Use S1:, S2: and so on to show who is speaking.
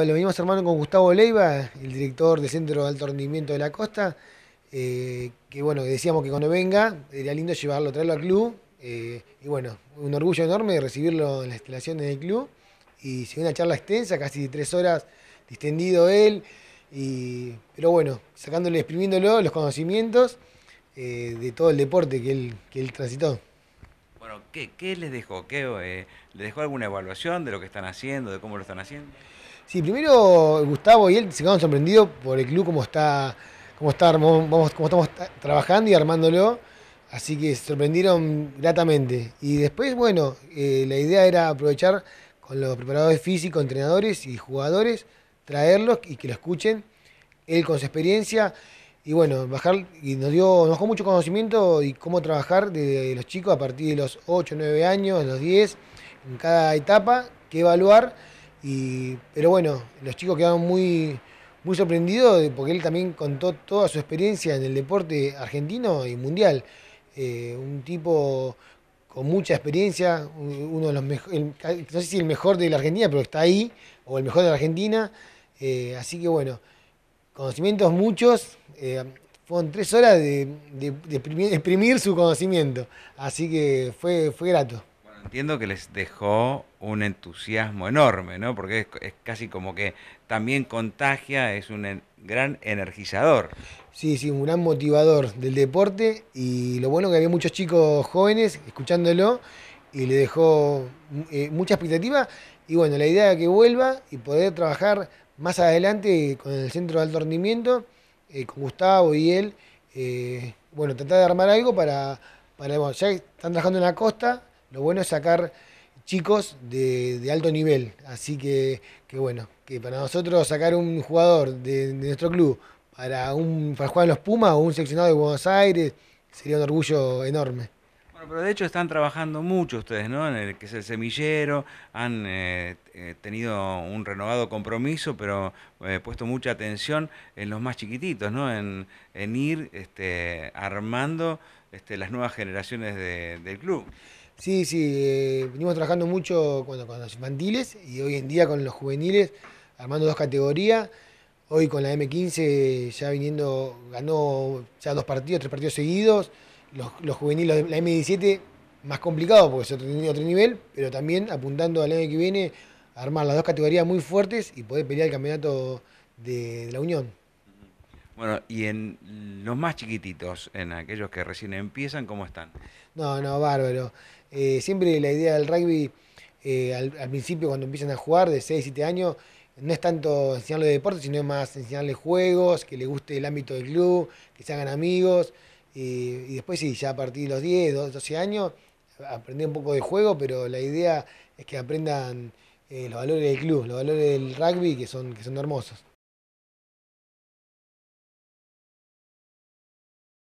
S1: Pues lo venimos armando con Gustavo Leiva, el director del Centro de Alto Rendimiento de la Costa, eh, que bueno, decíamos que cuando venga sería lindo llevarlo, traerlo al club. Eh, y bueno, un orgullo enorme de recibirlo en la instalación del club. Y se una charla extensa, casi tres horas distendido él. pero bueno, sacándole, exprimiéndolo los conocimientos eh, de todo el deporte que él, que él transitó.
S2: Bueno, ¿qué, les dejó? ¿Qué, ¿Les dejó alguna evaluación de lo que están haciendo, de cómo lo están haciendo?
S1: Sí, primero Gustavo y él se quedaron sorprendidos por el club, cómo está, cómo está, estamos trabajando y armándolo. Así que se sorprendieron gratamente. Y después, bueno, eh, la idea era aprovechar con los preparadores físicos, entrenadores y jugadores, traerlos y que lo escuchen. Él con su experiencia. Y bueno, bajar, y nos dio, nos mucho conocimiento y cómo trabajar de los chicos a partir de los 8, 9 años, los 10, en cada etapa, qué evaluar y, pero bueno, los chicos quedaron muy, muy sorprendidos porque él también contó toda su experiencia en el deporte argentino y mundial. Eh, un tipo con mucha experiencia, uno de los no sé si el mejor de la Argentina, pero está ahí, o el mejor de la Argentina. Eh, así que bueno, conocimientos muchos. Eh, fueron tres horas de, exprimir, su conocimiento. Así que fue, fue grato
S2: entiendo que les dejó un entusiasmo enorme, ¿no? Porque es, casi como que también contagia, es un gran energizador.
S1: Sí, sí, un gran motivador del deporte y lo bueno que había muchos chicos jóvenes escuchándolo y le dejó eh, mucha expectativa y bueno, la idea de que vuelva y poder trabajar más adelante con el centro de alto rendimiento, eh, con Gustavo y él, eh, bueno, tratar de armar algo para, para bueno, ya están trabajando en la costa, lo bueno es sacar chicos de, alto nivel. Así que, bueno, que para nosotros sacar un jugador de, nuestro club para, un, para jugar los Pumas o un seleccionado de Buenos Aires sería un orgullo enorme.
S2: Bueno, pero de hecho están trabajando mucho ustedes, ¿no? En el que es el semillero, han eh, eh, tenido un renovado compromiso, pero he eh, puesto mucha atención en los más chiquititos, ¿no? En, ir este, armando este, las nuevas generaciones del
S1: club. Sí, sí, eh, venimos trabajando mucho con los infantiles y hoy en día con los juveniles, armando dos categorías. Hoy con la M15 ya viniendo, ganó ya dos partidos, tres partidos seguidos. Los, los juveniles, la M17 más complicado porque ha otro, otro nivel, pero también apuntando al año que viene a armar las dos categorías muy fuertes y poder pelear el campeonato de la Unión.
S2: Bueno, y en los más chiquititos, en aquellos que recién empiezan, ¿cómo están?
S1: No, no, bárbaro. Eh, siempre la idea del rugby, eh, al, principio cuando empiezan a jugar, de 6, 7 años, no es tanto enseñarles de deporte, sino más enseñarles juegos, que les guste el ámbito del club, que se hagan amigos. y después sí, ya a partir de los 10, 12 años, aprender un poco de juego, pero la idea es que aprendan eh, los valores del club, los valores del rugby, que son, que son hermosos.